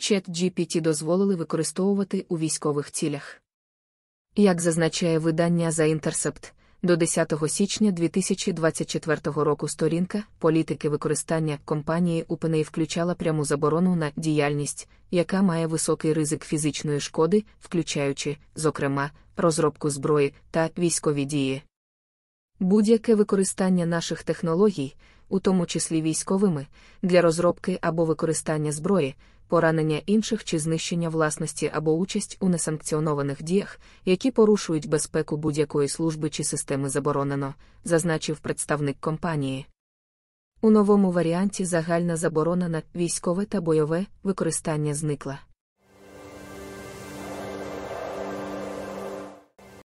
ChatGPT дозволили використовувати у військових цілях. Як зазначає видання за Intercept, до 10 січня 2024 року сторінка політики використання компанії УПНЕЙ включала пряму заборону на діяльність, яка має високий ризик фізичної шкоди, включаючи, зокрема, розробку зброї та військові дії. Будь-яке використання наших технологій, у тому числі військовими, для розробки або використання зброї, поранення інших чи знищення власності або участь у несанкціонованих діях, які порушують безпеку будь-якої служби чи системи заборонено, зазначив представник компанії. У новому варіанті загальна заборона на військове та бойове використання зникла.